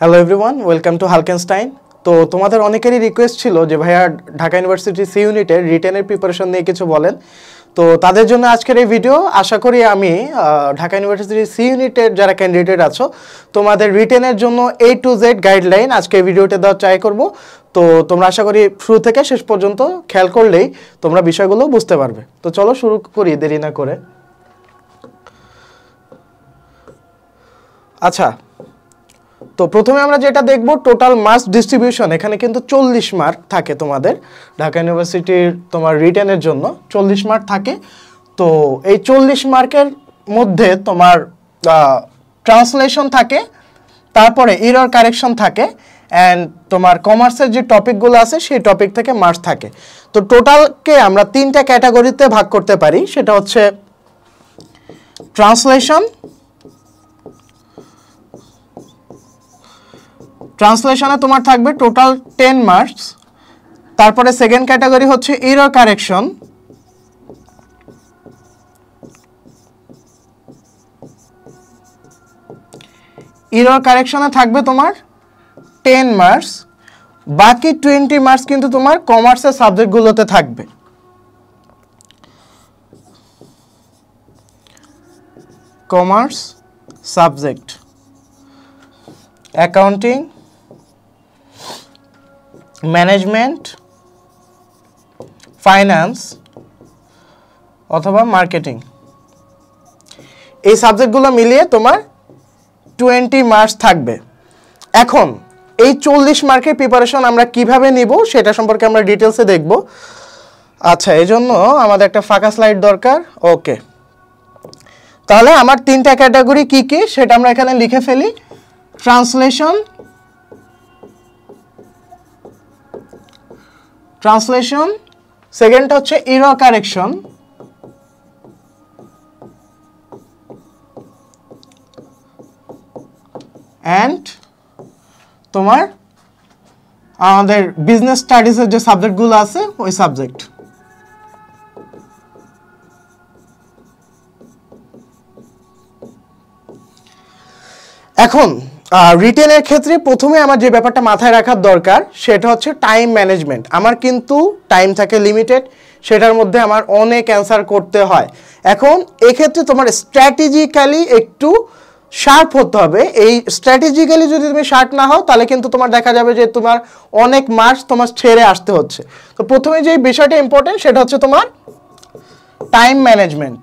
hello everyone welcome to হালকেনস্টাইন তো তোমাদের অনেকেরই রিকোয়েস্ট ছিল যে ভাইয়া ঢাকা ইউনিভার্সিটি সি ইউনিটের রিটেনের প্রিপারেশন নিয়ে কিছু বলেন তো তাদের জন্য আজকের এই ভিডিও আশা করি আমি ঢাকা ইউনিভার্সিটির সি ইউনিটের যারা ক্যান্ডিডেট আছো তোমাদের রিটেনের জন্য এ টু জেড গাইডলাইন আজকে এই ভিডিওতে দেওয়ার ট্রাই করব তো তোমরা আশা করি শুরু থেকে শেষ পর্যন্ত খেয়াল করলেই তোমরা বিষয়গুলো বুঝতে পারবে তো চলো শুরু করি দেরি না করে আচ্ছা তো প্রথমে আমরা যেটা দেখব টোটাল মার্কস ডিস্ট্রিবিউশন এখানে কিন্তু চল্লিশ মার্ক থাকে তোমাদের ঢাকা ইউনিভার্সিটির তোমার রিটার্নের জন্য চল্লিশ মার্ক থাকে তো এই চল্লিশ মার্কের মধ্যে তোমার ট্রান্সলেশন থাকে তারপরে ইরর কারেকশন থাকে অ্যান্ড তোমার কমার্সের যে টপিকগুলো আছে সেই টপিক থেকে মার্কস থাকে তো টোটালকে আমরা তিনটা ক্যাটাগরিতে ভাগ করতে পারি সেটা হচ্ছে ট্রান্সলেশন ট্রান্সলেশনে তোমার থাকবে টোটাল টেন মার্কস তারপরে সেকেন্ড ক্যাটাগরি হচ্ছে ইরর কারেকশন ইরর কারেকশনে থাকবে তোমার টেন মার্কস বাকি টোয়েন্টি মার্কস কিন্তু তোমার কমার্সের সাবজেক্টগুলোতে থাকবে commerce subject accounting management finance অথবা মার্কেটিং এই সাবজেক্টগুলো মিলিয়ে তোমার টোয়েন্টি মার্কস থাকবে এখন এই চল্লিশ মার্কের প্রিপারেশন আমরা কিভাবে নিব সেটা সম্পর্কে আমরা ডিটেলসে দেখব আচ্ছা এই জন্য আমাদের একটা ফাঁকা স্লাইড দরকার ওকে তাহলে আমার তিনটা ক্যাটাগরি কি কি সেটা আমরা এখানে লিখে ফেলি ট্রান্সলেশন ট্রান্সলেশন সেকেন্ডটা হচ্ছে এরর কারেকশন অ্যান্ড তোমার আমাদের বিজনেস স্টাডিজের যে সাবজেক্টগুলো আছে ওই সাবজেক্ট এখন রিটেলের ক্ষেত্রে প্রথমে আমার যে ব্যাপারটা মাথায় রাখার দরকার সেটা হচ্ছে টাইম ম্যানেজমেন্ট আমার কিন্তু টাইম থাকে লিমিটেড সেটার মধ্যে আমার অনেক অ্যান্সার করতে হয় এখন এক্ষেত্রে তোমার স্ট্র্যাটেজিক্যালি একটু শার্প হতে হবে এই স্ট্র্যাটেজিক্যালি যদি তুমি শার্প না হও তাহলে কিন্তু তোমার দেখা যাবে যে তোমার অনেক মাস তোমার ছেড়ে আসতে হচ্ছে তো প্রথমে যে বিষয়টা ইম্পর্টেন্ট সেটা হচ্ছে তোমার টাইম ম্যানেজমেন্ট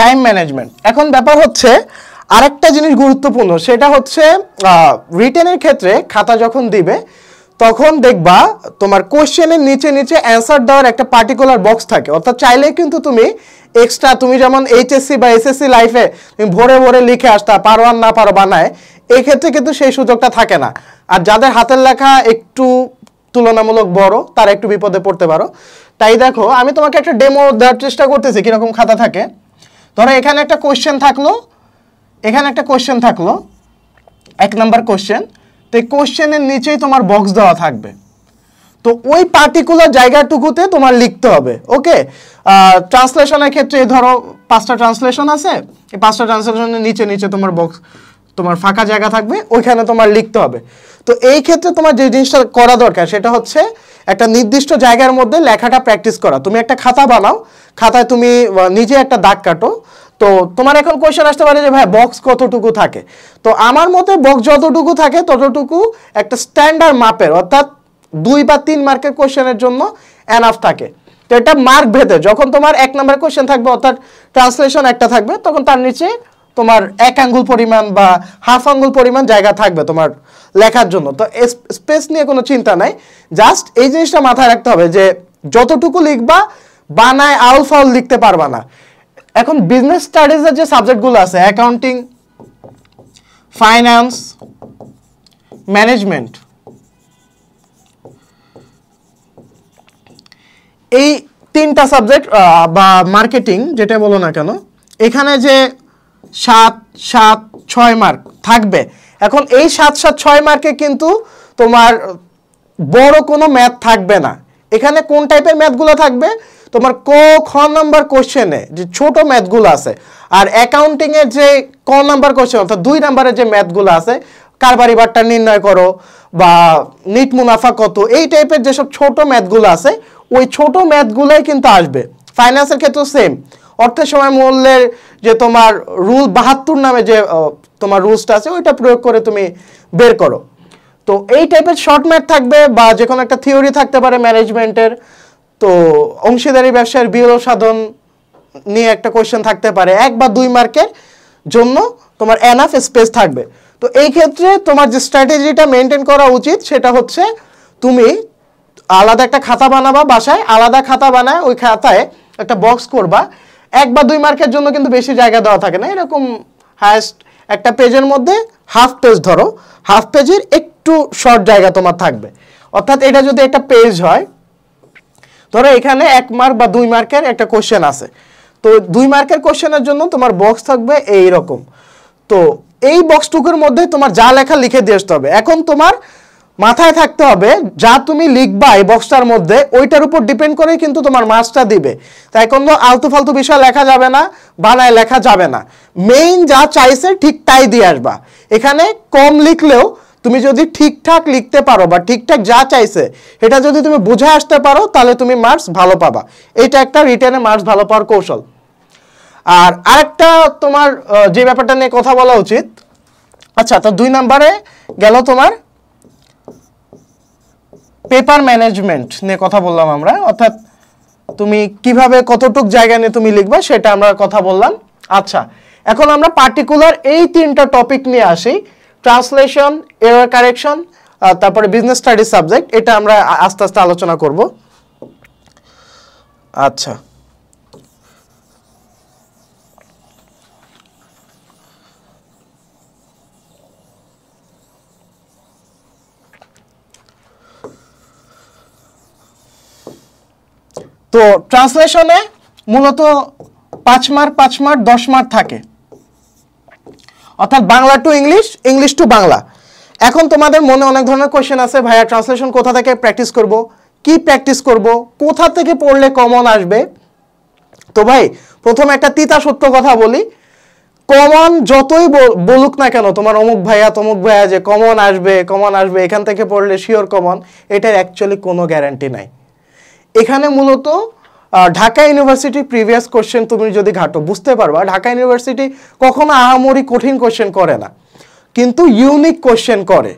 টাইম ম্যানেজমেন্ট এখন ব্যাপার হচ্ছে আরেকটা জিনিস গুরুত্বপূর্ণ সেটা হচ্ছে রিটেনের ক্ষেত্রে খাতা যখন দিবে তখন দেখবা তোমার কোয়েশ্চেনের নিচে নিচে অ্যান্সার দেওয়ার একটা পার্টিকুলার বক্স থাকে অর্থাৎ চাইলে কিন্তু তুমি এক্সট্রা তুমি যেমন এইচএসসি বা এসএসসি লাইফে তুমি ভোরে ভোরে লিখে আসতা পারো আর না পারো বানায় এক্ষেত্রে কিন্তু সেই সুযোগটা থাকে না আর যাদের হাতের লেখা একটু তুলনামূলক বড় তারা একটু বিপদে পড়তে পারো তাই দেখো আমি তোমাকে একটা ডেমো দেওয়ার চেষ্টা করতেছি কীরকম খাতা থাকে ধরো এখানে একটা কোশ্চেন থাকলো এখানে একটা কোশ্চেন থাকলো এক নম্বর কোশ্চেন তো এই কোশ্চেনের নিচেই তোমার বক্স দেওয়া থাকবে তো ওই পার্টিকুলার জায়গাটুকুতে তোমার লিখতে হবে ওকে ট্রান্সলেশনের ক্ষেত্রে ধরো পাঁচটা ট্রান্সলেশন আছে এই পাঁচটা ট্রান্সলেশনের নিচে নিচে তোমার বক্স তোমার ফাঁকা জায়গা থাকবে ওইখানে তোমার লিখতে হবে তো এই ক্ষেত্রে তোমার যে জিনিসটা করা দরকার সেটা হচ্ছে একটা নির্দিষ্ট জায়গার মধ্যে লেখাটা প্র্যাকটিস করা তুমি একটা খাতা বানাও খাতায় তুমি নিজে একটা দাগ কাটো তো তোমার এখন কোয়েশ্চেন আসতে পারে যে ভাই বক্স কতটুকু থাকে তো আমার মতে বক্স যতটুকু থাকে ততটুকু একটা স্ট্যান্ডার্ড মাপের অর্থাৎ দুই বা তিন মার্কের কোয়েশ্চেনের জন্য অ্যানাফ থাকে তো এটা মার্ক ভেদে যখন তোমার এক নম্বর কোয়েশ্চেন থাকবে অর্থাৎ ট্রান্সলেশন একটা থাকবে তখন তার নিচে তোমার এক আঙ্গুল পরিমাণ বা হাফ আঙ্গুল পরিমাণ জায়গা থাকবে তোমার লেখার জন্য তো স্পেস নিয়ে কোনো চিন্তা নাই জাস্ট এই জিনিসটা মাথায় রাখতে হবে যে যতটুকু লিখবা বানায় আউল ফাউল লিখতে পারবা না এখন বিজনেস স্টাডিজের যে সাবজেক্টগুলো আছে অ্যাকাউন্টিং ফাইন্যান্স ম্যানেজমেন্ট এই তিনটা সাবজেক্ট বা মার্কেটিং যেটা বলো না কেন এখানে যে সাত সাত ছয় মার্ক থাকবে এখন এই সাত সাত ছয় মার্কে কিন্তু তোমার বড় কোনো ম্যাথ থাকবে না এখানে কোন টাইপের ম্যাথগুলো থাকবে তোমার ক খ নাম্বার কোশ্চেনে যে ছোট ম্যাথগুলো আছে আর অ্যাকাউন্টিংয়ের যে ক নাম্বার কোশ্চেন অর্থাৎ দুই নাম্বারের যে ম্যাথগুলো আছে কারবারি বারটা নির্ণয় করো বা নিট মুনাফা কত এই টাইপের যেসব ছোট ম্যাথগুলো আছে ওই ছোট ম্যাথগুলোই কিন্তু আসবে ফাইন্যান্সের ক্ষেত্রেও সেম অর্থের সময় মূল্যের যে তোমার রুল বাহাত্তর নামে যে তোমার রুলসটা আছে ওইটা প্রয়োগ করে তুমি বের করো তো এই টাইপের শর্ট ম্যাথ থাকবে বা যে কোনো একটা থিওরি থাকতে পারে ম্যানেজমেন্টের তো অংশীদারি ব্যবসার বিরল সাধন নিয়ে একটা কোয়েশ্চেন থাকতে পারে এক বা দুই মার্কের জন্য তোমার এনাফ স্পেস থাকবে তো এই ক্ষেত্রে তোমার যে স্ট্র্যাটেজিটা মেনটেন করা উচিত সেটা হচ্ছে তুমি আলাদা একটা খাতা বানাবা বাসায় আলাদা খাতা বানায় ওই খাতায় একটা বক্স করবা এক বা দুই মার্কের জন্য কিন্তু বেশি জায়গা দেওয়া থাকে না এরকম হায়েস্ট একটা পেজের মধ্যে হাফ পেজ ধরো হাফ পেজের একটু শর্ট জায়গা তোমার থাকবে অর্থাৎ এটা যদি একটা পেজ হয় ধরো এখানে এক মার্ক বা দুই মার্কের একটা কোশ্চেন আছে তো দুই মার্কের কোশ্চেনের জন্য তোমার বক্স থাকবে এই রকম তো এই বক্সটুকুর মধ্যে তোমার যা লেখা লিখে দিয়ে আসতে হবে এখন তোমার মাথায় থাকতে হবে যা তুমি লিখবা এই বক্সটার মধ্যে ওইটার উপর ডিপেন্ড করেই কিন্তু তোমার মার্কসটা দিবে তাই কোনো আলতু ফালতু বিষয় লেখা যাবে না বানায় লেখা যাবে না মেইন যা চাইছে ঠিক তাই দিয়ে আসবা এখানে কম লিখলেও তুমি যদি ঠিকঠাক লিখতে পারো বা ঠিকঠাক যা চাইছে এটা যদি তুমি বুঝে আসতে পারো তাহলে তুমি মার্কস ভালো পাবা এটা একটা রিটার্নে মার্কস ভালো পাওয়ার কৌশল আর আরেকটা তোমার যে ব্যাপারটা নিয়ে কথা বলা উচিত আচ্ছা তো দুই নম্বরে গেল তোমার পেপার ম্যানেজমেন্ট নিয়ে কথা বললাম আমরা অর্থাৎ তুমি কিভাবে কতটুক জায়গা নিয়ে তুমি লিখবা সেটা আমরা কথা বললাম আচ্ছা এখন আমরা পার্টিকুলার এই তিনটা টপিক নিয়ে আসি ট্রান্সলেশন এরর কারেকশন তারপরে বিজনেস স্টাডিজ সাবজেক্ট এটা আমরা আস্তে আস্তে আলোচনা করব আচ্ছা তো ট্রান্সলেশনে মূলত পাঁচ মার্ক পাঁচ মার্ক দশ মার্ক থাকে অর্থাৎ Bangla to English English to Bangla এখন তোমাদের মনে অনেক ধরনের কোয়েশ্চেন আছে ভাইয়া ট্রান্সলেশন কোথা থেকে প্র্যাকটিস করব কি প্র্যাকটিস করব কোথা থেকে পড়লে কমন আসবে তো ভাই প্রথম একটা তিতা সত্য কথা বলি কমন যতই বলুক না কেন তোমার অমুক ভাইয়া তমুক ভাইয়া যে কমন আসবে কমন আসবে এখান থেকে পড়লে শিওর কমন এটার অ্যাকচুয়ালি কোনো গ্যারান্টি নাই এখানে মূলত ঢাকা ইউনিভার্সিটি প্রিভিয়াস কোশ্চেন তুমি যদি ঘাটো বুঝতে পারবা ঢাকা ইউনিভার্সিটি কখনো আহামরি কঠিন কোশ্চেন করে না কিন্তু ইউনিক কোশ্চেন করে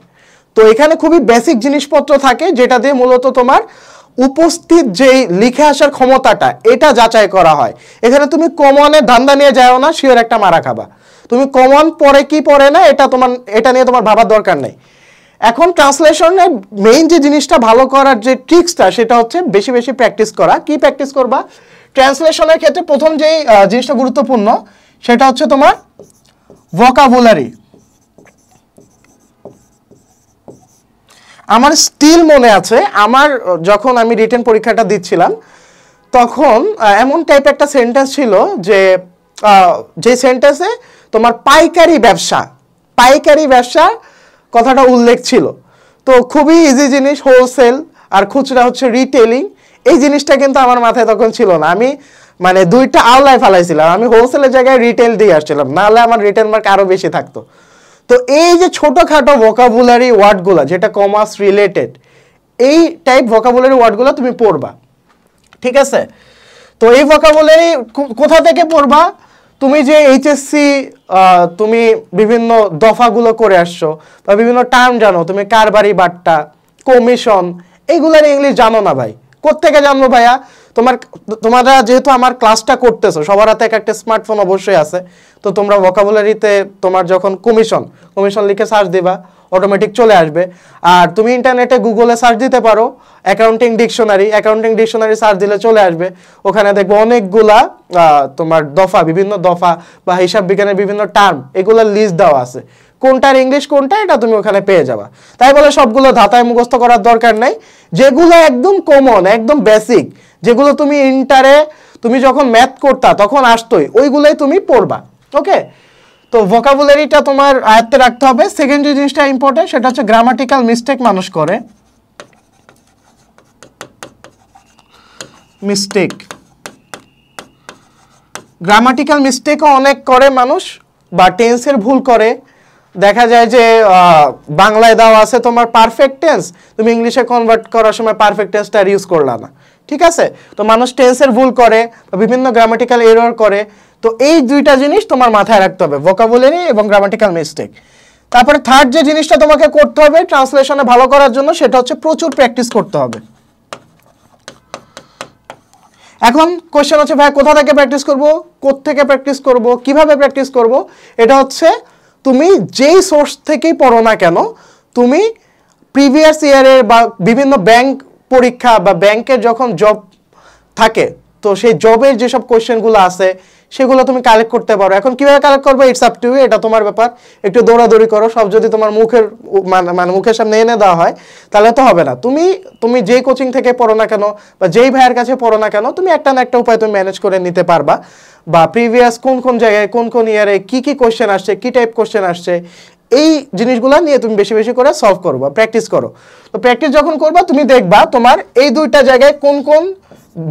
তো এখানে খুবই বেসিক জিনিসপত্র থাকে যেটা দিয়ে মূলত তোমার উপস্থিত যেই লিখে আসার ক্ষমতাটা এটা যাচাই করা হয় এখানে তুমি কমনের ধান্দা নিয়ে যাও না শিওর একটা মারা খাবা তুমি কমন পরে কি পরে না এটা তোমার এটা নিয়ে তোমার ভাবার দরকার নেই এখন ট্রান্সলেশনের মেইন যে জিনিসটা ভালো করার যে ট্রিক্সটা সেটা হচ্ছে বেশি বেশি প্র্যাকটিস করা কি প্র্যাকটিস করবা ট্রান্সলেশনের ক্ষেত্রে প্রথম যে জিনিসটা গুরুত্বপূর্ণ সেটা হচ্ছে তোমার ভোকাবুলারি আমার স্টিল মনে আছে আমার যখন আমি রিটেন পরীক্ষাটা দিচ্ছিলাম তখন এমন টাইপ একটা সেন্টেন্স ছিল যে যে সেন্টেন্সে তোমার পাইকারি ব্যবসা পাইকারি ব্যবসা কথাটা উল্লেখ ছিল তো খুবই ইজি জিনিস হোলসেল আর খুচরা হচ্ছে রিটেলিং এই জিনিসটা কিন্তু আমার মাথায় তখন ছিল না আমি মানে দুইটা আওলায় ফালাইছিলাম আমি হোলসেলের জায়গায় রিটেল দিয়ে আসছিলাম নাহলে আমার রিটেল মার্ক আরও বেশি থাকতো তো এই যে ছোটোখাটো ভোকাবুলারি ওয়ার্ডগুলো যেটা কমার্স রিলেটেড এই টাইপ ভোকাবুলারি ওয়ার্ডগুলো তুমি পড়বা ঠিক আছে তো এই ভোকাবুলারি কোথা থেকে পড়বা তুমি যে এইচএসসি তুমি বিভিন্ন দফাগুলো করে আসছো বা বিভিন্ন টার্ম জানো তুমি কারবারি বাট্টা কমিশন এইগুলোর ইংলিশ জানো না ভাই কোথেকে জানবো ভাইয়া তোমার তোমরা যেহেতু আমার ক্লাসটা করতেছো সবার হাতে এক একটা স্মার্টফোন অবশ্যই আছে তো তোমরা ভোকাবুলারিতে তোমার যখন কমিশন কমিশন লিখে সার্চ দিবা অটোমেটিক চলে আসবে আর তুমি ইন্টারনেটে গুগলে সার্চ দিতে পারো accounting dictionary accounting dictionary search দিলে চলে আসবে ওখানে দেখবো অনেকগুলা তোমার দফা বিভিন্ন দফা বা হিসাব বিজ্ঞানের বিভিন্ন টার্ম এগুলোর লিস্ট দেওয়া আছে কোনটার ইংলিশ কোনটা এটা তুমি ওখানে পেয়ে যাবা তাই বলে সবগুলো ধাতায় মুখস্থ করার দরকার নাই যেগুলো একদম কমন একদম বেসিক যেগুলো তুমি ইন্টারে তুমি যখন ম্যাথ করতা তখন আসতোই ওইগুলোই তুমি পড়বা ওকে তো ভোকাবুলারিটা তোমার আয়ত্তে রাখতে হবে সেকেন্ড যে জিনিসটা ইম্পর্টেন্ট সেটা হচ্ছে গ্রামাটিক্যাল মিস্টেক মানুষ করে মিস্টেক গ্রামাটিক্যাল মিস্টেকও অনেক করে মানুষ বা টেন্সের ভুল করে দেখা যায় যে বাংলায় দাও আছে তোমার পারফেক্ট টেন্স তুমি ইংলিশে কনভার্ট করার সময় পারফেক্ট টেন্সটা ইউজ করলা না ঠিক আছে তো মানুষ টেন্সের ভুল করে বিভিন্ন গ্রামাটিক্যাল এরর করে তো এই দুইটা জিনিস তোমার মাথায় রাখতে হবে ভোকাবুলারি এবং গ্রামাটিক্যাল মিস্টেক তারপরে থার্ড যে জিনিসটা তোমাকে করতে হবে ট্রান্সলেশনে ভালো করার জন্য সেটা হচ্ছে প্রচুর প্র্যাকটিস করতে হবে এখন কোয়েশ্চেন হচ্ছে ভাই কোথা থেকে প্র্যাকটিস করব থেকে প্র্যাকটিস করব কিভাবে প্র্যাকটিস করব এটা হচ্ছে তুমি যেই সোর্স থেকেই পড়ো না কেন তুমি প্রিভিয়াস ইয়ারের বা বিভিন্ন ব্যাংক পরীক্ষা বা ব্যাংকের যখন জব থাকে তো সেই জবের যেসব কোয়েশ্চেনগুলো আছে সেগুলো তুমি কালেক্ট করতে পারো এখন কিভাবে কালেক্ট করবে ইটস আপ টু এটা তোমার ব্যাপার একটু দৌড়াদৌড়ি করো সব যদি তোমার মুখের মানে, মানে মুখের সামনে এনে দেওয়া হয় তাহলে তো হবে না তুমি তুমি যেই কোচিং থেকে পড়ো না কেন বা যেই ভাইয়ের কাছে পড়ো না কেন তুমি একটা না একটা উপায় তুমি ম্যানেজ করে নিতে পারবা বা প্রিভিয়াস কোন কোন জায়গায় কোন কোন ইয়ারে কি কি কোশ্চেন আসছে কি টাইপ কোয়েশ্চেন আসছে এই জিনিসগুলো নিয়ে তুমি বেশি বেশি করে সলভ করবা প্র্যাকটিস করো তো প্র্যাকটিস যখন করবা তুমি দেখবা তোমার এই দুইটা জায়গায় কোন কোন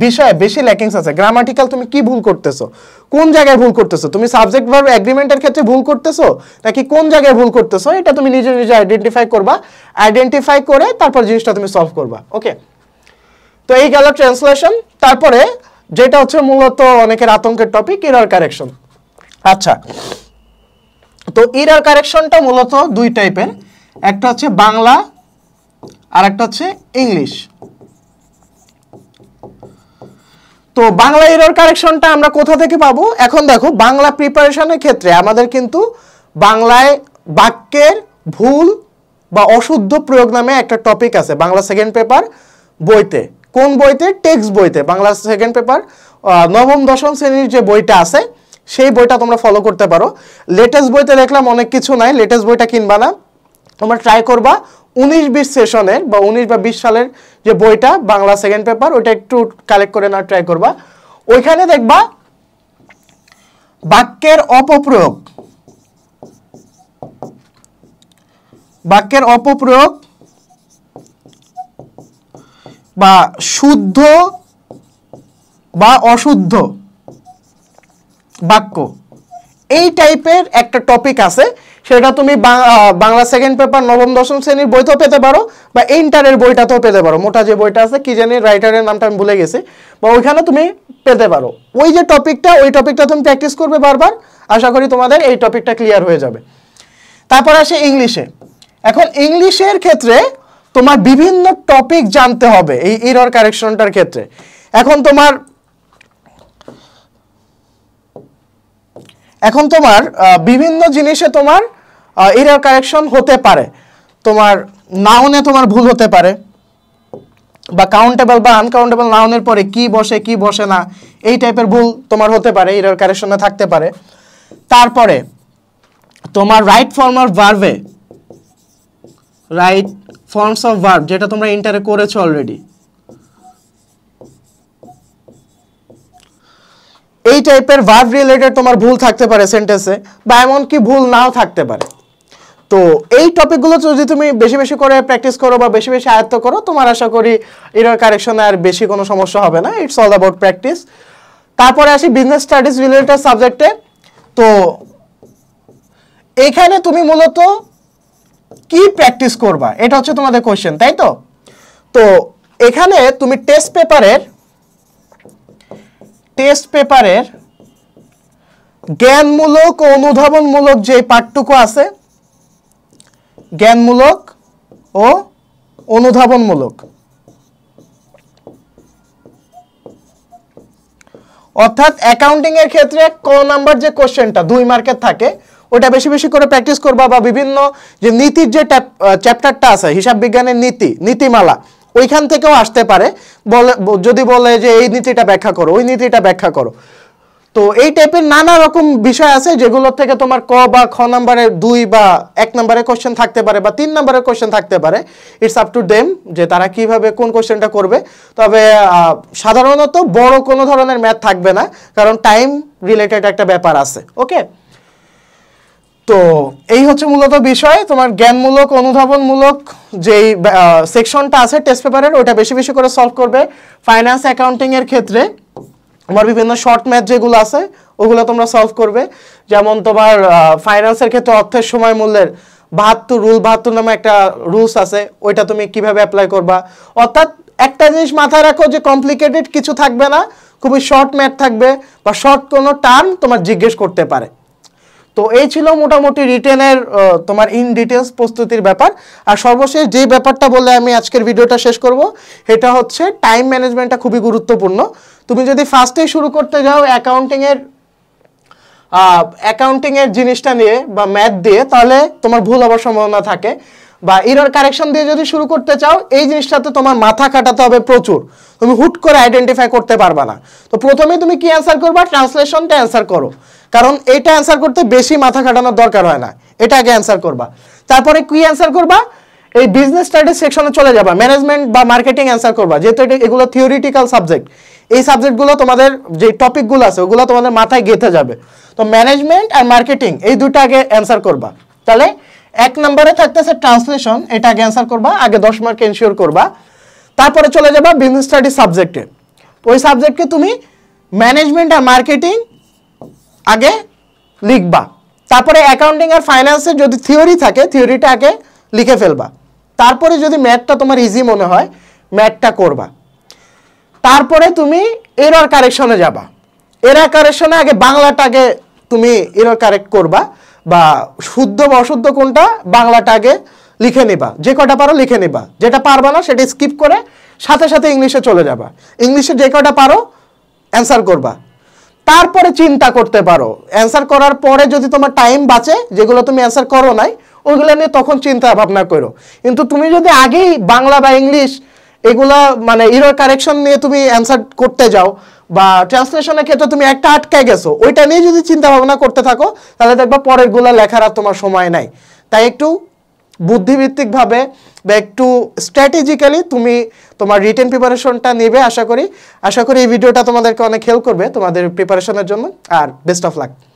বিষয়ে বেশি ল্যাকিংস আছে গ্রামাটিক্যাল তুমি কি ভুল করতেছো কোন জায়গায় ভুল করতেছো তুমি সাবজেক্ট ভার্ব অ্যাগ্রিমেন্টের ক্ষেত্রে ভুল করতেছো নাকি কোন জায়গায় ভুল করতেছো এটা তুমি নিজে নিজে আইডেন্টিফাই করবা আইডেন্টিফাই করে তারপর জিনিসটা তুমি সলভ করবা ওকে তো এই গেল ট্রান্সলেশন তারপরে যেটা হচ্ছে মূলত অনেকের আতঙ্কের টপিক এরার কারেকশন আচ্ছা তো এরার কারেকশনটা মূলত দুই টাইপের একটা হচ্ছে বাংলা আর একটা হচ্ছে ইংলিশ তো বাংলা এরর কারেকশনটা আমরা কোথা থেকে পাবো এখন দেখো বাংলা প্রিপারেশনের ক্ষেত্রে আমাদের কিন্তু বাংলায় বাক্যের ভুল বা অশুদ্ধ প্রয়োগ নামে একটা টপিক আছে বাংলা সেকেন্ড পেপার বইতে কোন বইতে টেক্সট বইতে বাংলা সেকেন্ড পেপার নবম দশম শ্রেণীর যে বইটা আছে সেই বইটা তোমরা ফলো করতে পারো লেটেস্ট বইতে দেখলাম অনেক কিছু নাই লেটেস্ট বইটা কিনবা না তোমরা ট্রাই করবা উনিশ বিশ সেশনের বা উনিশ বা বিশ সালের যে বইটা বাংলা সেকেন্ড পেপার ওইটা একটু কালেক্ট করে না ট্রাই করবা ওইখানে দেখবা বাক্যের অপপ্রয়োগ বাক্যের অপপ্রয়োগ বা শুদ্ধ বা অশুদ্ধ বাক্য এই টাইপের একটা টপিক আছে সেটা তুমি বাংলা সেকেন্ড পেপার নবম দশম শ্রেণীর বইতেও পেতে পারো বা ইন্টারের বইটাতেও পেতে পারো মোটা যে বইটা আছে কি জানি রাইটারের নামটা আমি ভুলে গেছি বা ওইখানে তুমি পেতে পারো ওই যে টপিকটা ওই টপিকটা তুমি প্র্যাকটিস করবে বারবার আশা করি তোমাদের এই টপিকটা ক্লিয়ার হয়ে যাবে তারপর আসে ইংলিশে এখন ইংলিশের ক্ষেত্রে তোমার বিভিন্ন টপিক জানতে হবে এই ইরর কারেকশনটার ক্ষেত্রে এখন তোমার এখন তোমার বিভিন্ন জিনিসে তোমার এরার কারেকশন হতে পারে তোমার নাউনে তোমার ভুল হতে পারে বা কাউন্টেবল বা আনকাউন্টেবল নাউনের পরে কি বসে কি বসে না এই টাইপের ভুল তোমার হতে পারে এরার কারেকশনে থাকতে পারে তারপরে তোমার রাইট ফর্ম অফ ভার্ভে রাইট ফর্মস অফ ভার্ভ যেটা তোমরা ইন্টারে করেছো অলরেডি এই টাইপের ভার্ব রিলেটেড তোমার ভুল থাকতে পারে সেন্টেন্সে বা এমনকি ভুল নাও থাকতে পারে তো এই টপিকগুলো যদি তুমি বেশি বেশি করে প্র্যাকটিস করো বা বেশি বেশি আয়ত্ত করো তোমার আশা করি এটার কারেকশনে আর বেশি কোনো সমস্যা হবে না ইটস অল অ্যাবাউট প্র্যাকটিস তারপরে আসি বিজনেস স্টাডিজ রিলেটেড সাবজেক্টে তো এখানে তুমি মূলত কি প্র্যাকটিস করবা এটা হচ্ছে তোমাদের কোয়েশ্চেন তাই তো তো এখানে তুমি টেস্ট পেপারের টেস্ট পেপারের জ্ঞানমূলক ও অনুধাবনমূলক যে পাঠটুকু আছে জ্ঞানমূলক ও অনুধাবনমূলক অর্থাৎ অ্যাকাউন্টিংয়ের ক্ষেত্রে ক নাম্বার যে কোশ্চেনটা দুই মার্কের থাকে ওটা বেশি বেশি করে প্র্যাকটিস করবা বা বিভিন্ন যে নীতির যে চ্যাপ্টারটা আছে হিসাব বিজ্ঞানের নীতি নীতিমালা ওইখান থেকেও আসতে পারে বলে যদি বলে যে এই নীতিটা ব্যাখ্যা করো ওই নীতিটা ব্যাখ্যা করো তো এই টাইপের নানা রকম বিষয় আছে যেগুলো থেকে তোমার ক বা খ নাম্বারে দুই বা এক নাম্বারে কোশ্চেন থাকতে পারে বা তিন নাম্বারের কোশ্চেন থাকতে পারে ইটস আপ টু ডেম যে তারা কিভাবে কোন কোশ্চেনটা করবে তবে সাধারণত বড় কোনো ধরনের ম্যাথ থাকবে না কারণ টাইম রিলেটেড একটা ব্যাপার আছে ওকে তো এই হচ্ছে মূলত বিষয় তোমার জ্ঞানমূলক অনুধাবনমূলক যেই সেকশনটা আছে টেস্ট পেপারের ওটা বেশি বেশি করে সলভ করবে ফাইন্যান্স অ্যাকাউন্টিংয়ের ক্ষেত্রে তোমার বিভিন্ন শর্ট ম্যাথ যেগুলো আছে ওগুলো তোমরা সলভ করবে যেমন তোমার ফাইন্যান্সের ক্ষেত্রে অর্থের সময় মূল্যের বাহাত্তর রুল বাহাত্তর নামে একটা রুলস আছে ওইটা তুমি কিভাবে অ্যাপ্লাই করবা অর্থাৎ একটা জিনিস মাথায় রাখো যে কমপ্লিকেটেড কিছু থাকবে না খুবই শর্ট ম্যাথ থাকবে বা শর্ট কোনো টার্ম তোমার জিজ্ঞেস করতে পারে তো এই ছিল মোটামুটি রিটেনের তোমার ইন ডিটেলস প্রস্তুতির ব্যাপার আর সর্বশেষ যে ব্যাপারটা বলে আমি আজকের ভিডিওটা শেষ করব এটা হচ্ছে টাইম ম্যানেজমেন্টটা খুবই গুরুত্বপূর্ণ তুমি যদি ফার্স্টেই শুরু করতে যাও অ্যাকাউন্টিংয়ের অ্যাকাউন্টিংয়ের জিনিসটা নিয়ে বা ম্যাথ দিয়ে তাহলে তোমার ভুল হওয়ার সম্ভাবনা থাকে বা এরর কারেকশন দিয়ে যদি শুরু করতে চাও এই জিনিসটাতে তোমার মাথা কাটাতে হবে প্রচুর তুমি হুট করে আইডেন্টিফাই করতে পারবা না তো প্রথমে তুমি কি অ্যান্সার করবা ট্রান্সলেশনটা অ্যান্সার করো কারণ এটা অ্যান্সার করতে বেশি মাথা কাটানোর দরকার হয় না এটা আগে অ্যান্সার করবা তারপরে কি অ্যান্সার করবা এই বিজনেস স্টাডিজ সেকশনে চলে যাবা ম্যানেজমেন্ট বা মার্কেটিং অ্যান্সার করবা যেহেতু এটা এগুলো থিওরিটিক্যাল সাবজেক্ট এই সাবজেক্টগুলো তোমাদের যে টপিকগুলো আছে ওগুলো তোমাদের মাথায় গেঁথে যাবে তো ম্যানেজমেন্ট আর মার্কেটিং এই দুটো আগে অ্যান্সার করবা তাহলে এক নম্বরে থাকতেছে ট্রান্সলেশন এটা আগে অ্যান্সার করবা আগে দশ মার্ক এনশিওর করবা তারপরে চলে যাবা বিজনেস স্টাডি সাবজেক্টে ওই সাবজেক্টকে তুমি ম্যানেজমেন্ট আর মার্কেটিং আগে লিখবা তারপরে অ্যাকাউন্টিং আর ফাইন্যান্সের যদি থিওরি থাকে থিওরিটা আগে লিখে ফেলবা তারপরে যদি ম্যাথটা তোমার ইজি মনে হয় ম্যাথটা করবা তারপরে তুমি এরর কারেকশনে যাবা এরর কারেকশনে আগে বাংলাটা আগে তুমি এরর কারেক্ট করবা বা শুদ্ধ বা অশুদ্ধ কোনটা বাংলাটা আগে লিখে নেবা যে কটা পারো লিখে নেবা যেটা পারবা না সেটা স্কিপ করে সাথে সাথে ইংলিশে চলে যাবা ইংলিশে যে কটা পারো অ্যান্সার করবা তারপরে চিন্তা করতে পারো অ্যান্সার করার পরে যদি তোমার টাইম বাঁচে যেগুলো তুমি অ্যান্সার করো নাই ওইগুলো নিয়ে তখন চিন্তা ভাবনা করো কিন্তু তুমি যদি আগেই বাংলা বা ইংলিশ এগুলা মানে ইরো কারেকশন নিয়ে তুমি অ্যান্সার করতে যাও বা ট্রান্সলেশনের ক্ষেত্রে তুমি একটা আটকে গেছো ওইটা নিয়ে যদি চিন্তা ভাবনা করতে থাকো তাহলে দেখবা পরেরগুলো লেখার আর তোমার সময় নাই তাই একটু বুদ্ধিভিত্তিকভাবে বা একটু স্ট্র্যাটেজিক্যালি তুমি তোমার রিটেন প্রিপারেশনটা নেবে আশা করি আশা করি এই ভিডিওটা তোমাদেরকে অনেক হেল্প করবে তোমাদের প্রিপারেশনের জন্য আর বেস্ট অফ লাক